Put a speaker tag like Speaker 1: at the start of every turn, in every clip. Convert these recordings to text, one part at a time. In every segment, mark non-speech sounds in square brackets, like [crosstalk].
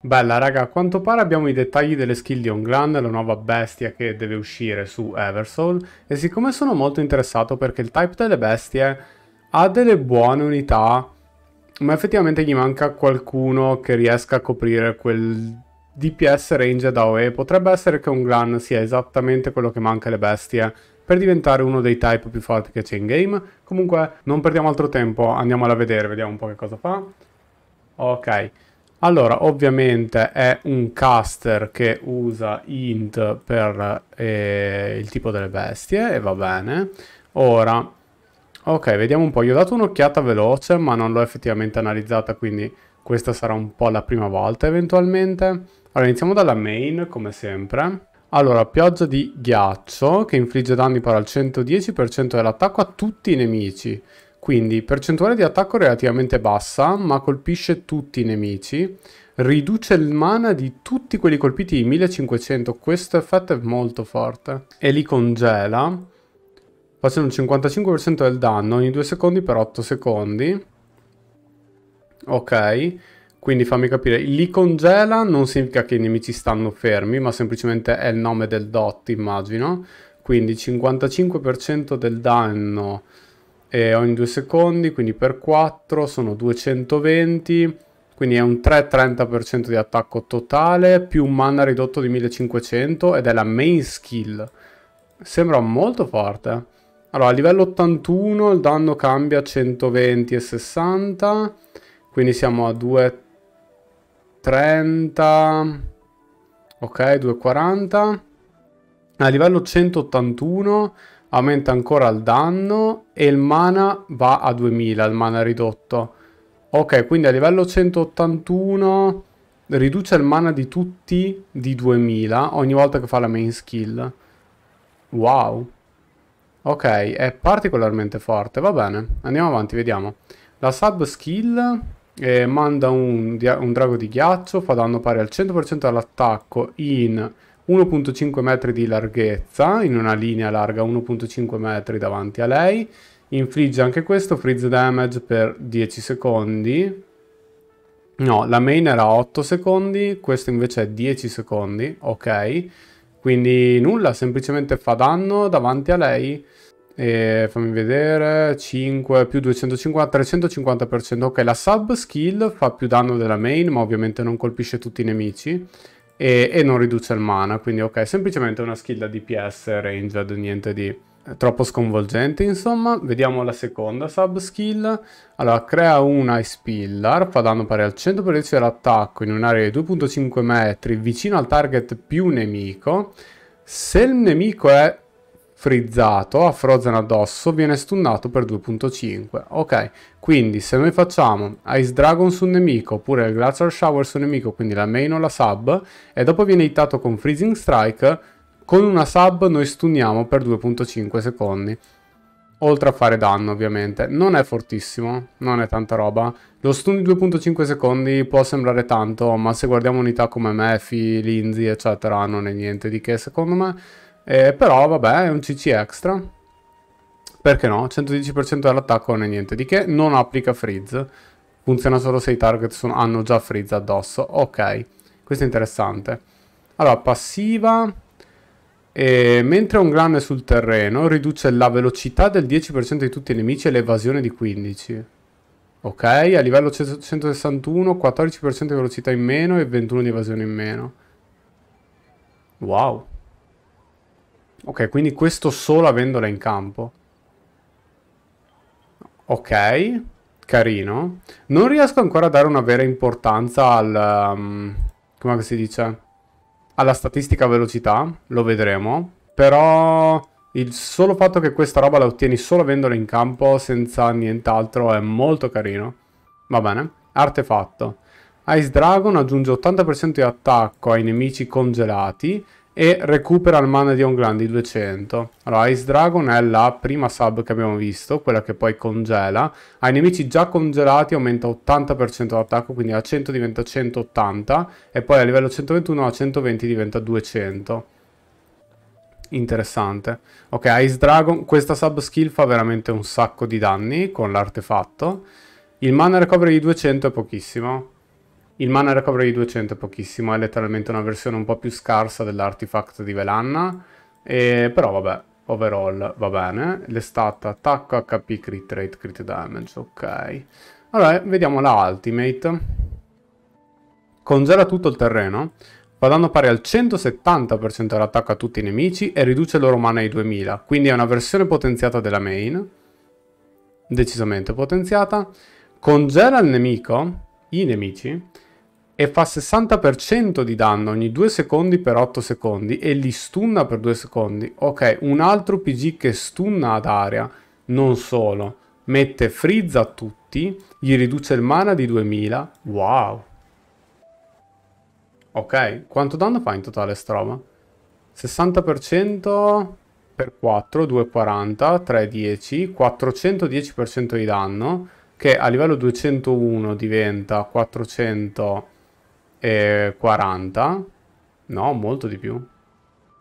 Speaker 1: Bella raga, a quanto pare abbiamo i dettagli delle skill di Onglan, la nuova bestia che deve uscire su Eversoul e siccome sono molto interessato perché il type delle bestie ha delle buone unità ma effettivamente gli manca qualcuno che riesca a coprire quel DPS range da OE potrebbe essere che Onglan sia esattamente quello che manca alle bestie per diventare uno dei type più forti che c'è in game comunque non perdiamo altro tempo, andiamola a vedere, vediamo un po' che cosa fa ok allora, ovviamente è un caster che usa int per eh, il tipo delle bestie e va bene. Ora, ok, vediamo un po'. Io ho dato un'occhiata veloce, ma non l'ho effettivamente analizzata, quindi questa sarà un po' la prima volta eventualmente. Allora, iniziamo dalla main, come sempre. Allora, pioggia di ghiaccio che infligge danni pari al 110% dell'attacco a tutti i nemici. Quindi percentuale di attacco relativamente bassa, ma colpisce tutti i nemici. Riduce il mana di tutti quelli colpiti di 1500, questo effetto è molto forte. E li congela, facendo il 55% del danno ogni 2 secondi per 8 secondi. Ok, quindi fammi capire, li congela non significa che i nemici stanno fermi, ma semplicemente è il nome del dot, immagino. Quindi 55% del danno eh, ogni 2 secondi, quindi per 4 sono 220, quindi è un 3,30% di attacco totale più un mana ridotto di 1500 ed è la main skill. Sembra molto forte. Allora, a livello 81 il danno cambia a 120 e 60, quindi siamo a 230, ok, 240. A livello 181 aumenta ancora il danno e il mana va a 2000, il mana ridotto. Ok, quindi a livello 181 riduce il mana di tutti di 2000 ogni volta che fa la main skill. Wow. Ok, è particolarmente forte, va bene. Andiamo avanti, vediamo. La sub skill eh, manda un, un drago di ghiaccio, fa danno pari al 100% all'attacco in 1.5 metri di larghezza in una linea larga 1.5 metri davanti a lei infligge anche questo freeze damage per 10 secondi no la main era 8 secondi questo invece è 10 secondi ok quindi nulla semplicemente fa danno davanti a lei e fammi vedere 5 più 250 350% ok la sub skill fa più danno della main ma ovviamente non colpisce tutti i nemici e, e non riduce il mana, quindi ok, semplicemente una skill da DPS ranged, niente di eh, troppo sconvolgente insomma. Vediamo la seconda sub skill. Allora, crea una Ice Pillar, fa danno pari al 100% dell'attacco in un'area di 2.5 metri vicino al target più nemico. Se il nemico è frizzato a Frozen addosso viene stunnato per 2.5. Ok, quindi se noi facciamo Ice Dragon su un nemico oppure il Glacier Shower su un nemico, quindi la main o la sub, e dopo viene hitato con Freezing Strike, con una sub noi stunniamo per 2.5 secondi. Oltre a fare danno ovviamente, non è fortissimo, non è tanta roba. Lo stun di 2.5 secondi può sembrare tanto, ma se guardiamo unità come Mephi, Lindsay eccetera non è niente di che secondo me. Eh, però vabbè, è un CC extra. Perché no? 110% dell'attacco non è niente di che. Non applica freeze. Funziona solo se i target sono, hanno già freeze addosso. Ok, questo è interessante. Allora, passiva. E eh, mentre un gran è sul terreno, riduce la velocità del 10% di tutti i nemici e l'evasione di 15%. Ok, a livello 161, 14% di velocità in meno e 21 di evasione in meno. Wow. Ok, quindi questo solo avendola in campo. Ok, carino. Non riesco ancora a dare una vera importanza al... Um, come si dice? Alla statistica velocità, lo vedremo. Però il solo fatto che questa roba la ottieni solo avendola in campo senza nient'altro è molto carino. Va bene, artefatto. Ice Dragon aggiunge 80% di attacco ai nemici congelati e recupera il mana di Ongland di 200. Allora, Ice Dragon è la prima sub che abbiamo visto, quella che poi congela. Ai nemici già congelati aumenta 80% l'attacco, quindi a 100 diventa 180 e poi a livello 121 a 120 diventa 200. Interessante. Ok, Ice Dragon, questa sub skill fa veramente un sacco di danni con l'artefatto. Il mana recovery di 200 è pochissimo, il mana recovery di 200 è pochissimo, è letteralmente una versione un po' più scarsa dell'artifact di Velanna, e, però vabbè, overall va bene. L'estate attacco, HP, crit rate, crit damage, ok. Allora, vediamo la ultimate. Congela tutto il terreno, fa danno pari al 170% dell'attacco a tutti i nemici e riduce il loro mana ai 2000, quindi è una versione potenziata della main, decisamente potenziata. Congela il nemico, i nemici, e fa 60% di danno ogni 2 secondi per 8 secondi e li stunna per 2 secondi. Ok, un altro PG che stunna ad area, non solo, mette frizza a tutti, gli riduce il mana di 2000. Wow. Ok, quanto danno fa in totale Stroma? 60% per 4, 240, 310, 410% di danno, che a livello 201 diventa 400 eh, 40. No, molto di più.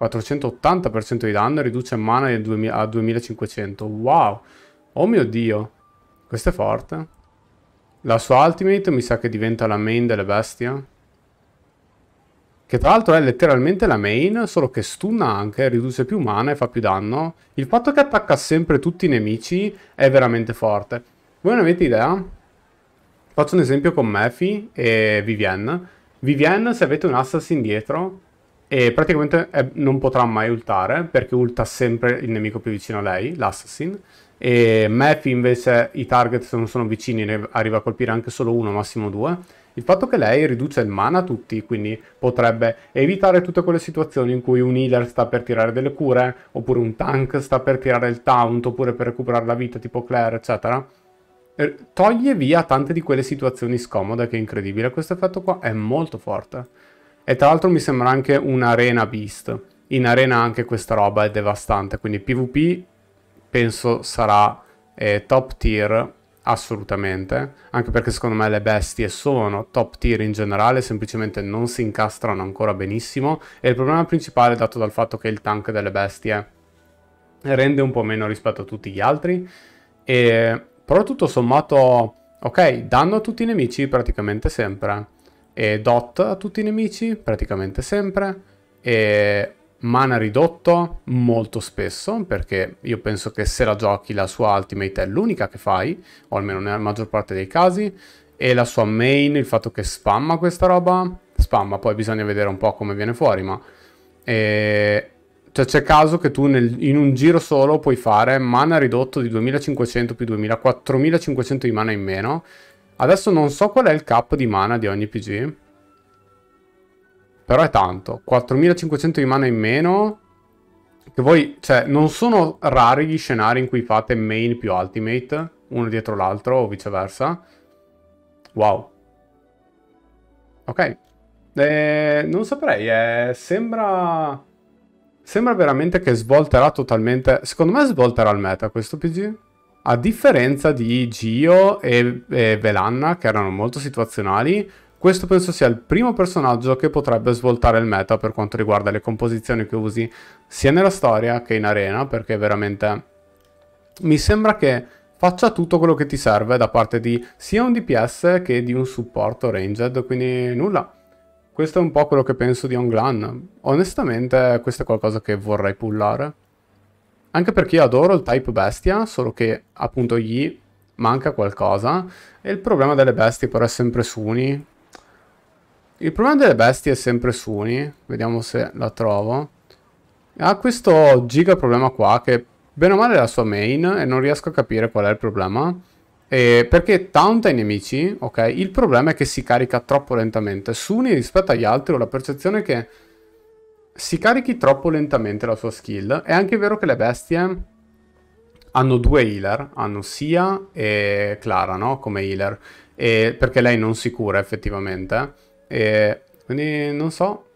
Speaker 1: 480% di danno e riduce mana a 2500. Wow! Oh mio Dio! Questo è forte. La sua ultimate mi sa che diventa la main delle bestie. Che tra l'altro è letteralmente la main, solo che stunna anche, riduce più mana e fa più danno. Il fatto che attacca sempre tutti i nemici è veramente forte. Voi non avete idea? Faccio un esempio con Mephi e Vivienne. Vivienne, se avete un assassin dietro, e praticamente è, eh, non potrà mai ultare perché ulta sempre il nemico più vicino a lei, l'assassin. E Mephi invece i target se non sono vicini ne arriva a colpire anche solo uno, massimo due. Il fatto che lei riduce il mana a tutti, quindi potrebbe evitare tutte quelle situazioni in cui un healer sta per tirare delle cure, oppure un tank sta per tirare il taunt, oppure per recuperare la vita tipo Claire, eccetera eh, toglie via tante di quelle situazioni scomode che è incredibile. Questo effetto qua è molto forte. E tra l'altro mi sembra anche un'arena beast. In arena anche questa roba è devastante, quindi PvP penso sarà eh, top tier assolutamente, anche perché secondo me le bestie sono top tier in generale, semplicemente non si incastrano ancora benissimo e il problema principale è dato dal fatto che il tank delle bestie rende un po' meno rispetto a tutti gli altri e però tutto sommato, ok, danno a tutti i nemici praticamente sempre, e dot a tutti i nemici praticamente sempre, e mana ridotto molto spesso, perché io penso che se la giochi la sua ultimate è l'unica che fai, o almeno nella maggior parte dei casi, e la sua main, il fatto che spamma questa roba, spamma, poi bisogna vedere un po' come viene fuori, ma... E cioè c'è caso che tu nel, in un giro solo puoi fare mana ridotto di 2500 più 2000, 4500 di mana in meno. Adesso non so qual è il cap di mana di ogni PG. Però è tanto. 4500 di mana in meno. Che voi, cioè, non sono rari gli scenari in cui fate main più ultimate, uno dietro l'altro o viceversa. Wow. Ok. Eh, non saprei, eh, sembra... Sembra veramente che svolterà totalmente... Secondo me svolterà il meta questo PG. A differenza di Gio e, e Velanna, che erano molto situazionali, questo penso sia il primo personaggio che potrebbe svoltare il meta per quanto riguarda le composizioni che usi sia nella storia che in arena, perché veramente mi sembra che faccia tutto quello che ti serve da parte di sia un DPS che di un supporto ranged, quindi nulla. Questo è un po' quello che penso di Onglan. Onestamente questo è qualcosa che vorrei pullare. Anche perché io adoro il type bestia, solo che appunto gli manca qualcosa. E il problema delle bestie però è sempre Suni. Il problema delle bestie è sempre Suni. Vediamo se la trovo. Ha questo giga problema qua che bene o male è la sua main e non riesco a capire qual è il problema. Eh, perché taunt i nemici, ok, il problema è che si carica troppo lentamente. Su rispetto agli altri ho la percezione che si carichi troppo lentamente la sua skill. È anche vero che le bestie hanno due healer, hanno Sia e Clara, no? Come healer. E perché lei non si cura effettivamente. E quindi non so,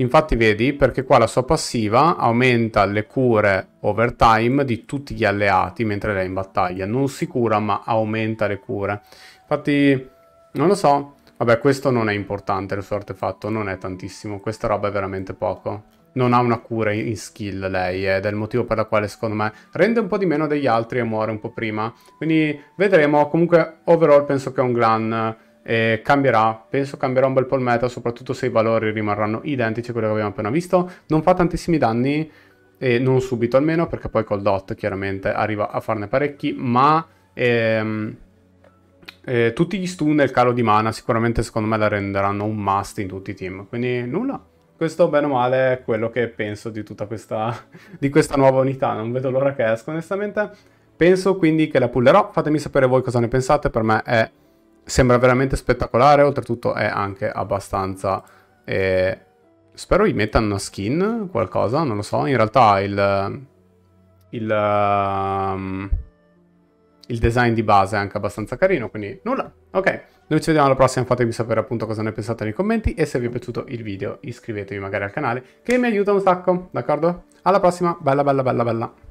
Speaker 1: Infatti vedi, perché qua la sua passiva aumenta le cure overtime di tutti gli alleati mentre lei è in battaglia. Non si cura, ma aumenta le cure. Infatti, non lo so. Vabbè, questo non è importante, il suo artefatto non è tantissimo. Questa roba è veramente poco. Non ha una cura in skill lei, ed è il motivo per la quale secondo me rende un po' di meno degli altri e muore un po' prima. Quindi vedremo. Comunque, overall penso che è un gran eh, cambierà, penso cambierà un bel po' il meta, soprattutto se i valori rimarranno identici a quelli che abbiamo appena visto. Non fa tantissimi danni, eh, non subito almeno, perché poi col dot chiaramente arriva a farne parecchi, ma ehm, eh, tutti gli stun e il calo di mana sicuramente secondo me la renderanno un must in tutti i team, quindi nulla. Questo bene o male è quello che penso di tutta questa, [laughs] di questa nuova unità, non vedo l'ora che esca onestamente. Penso quindi che la pullerò, fatemi sapere voi cosa ne pensate, per me è sembra veramente spettacolare, oltretutto è anche abbastanza... Eh, spero gli mettano una skin, qualcosa, non lo so. In realtà il... il, um, il design di base è anche abbastanza carino, quindi nulla. Ok, noi ci vediamo alla prossima, fatemi sapere appunto cosa ne pensate nei commenti e se vi è piaciuto il video iscrivetevi magari al canale che mi aiuta un sacco, d'accordo? Alla prossima, bella bella bella bella!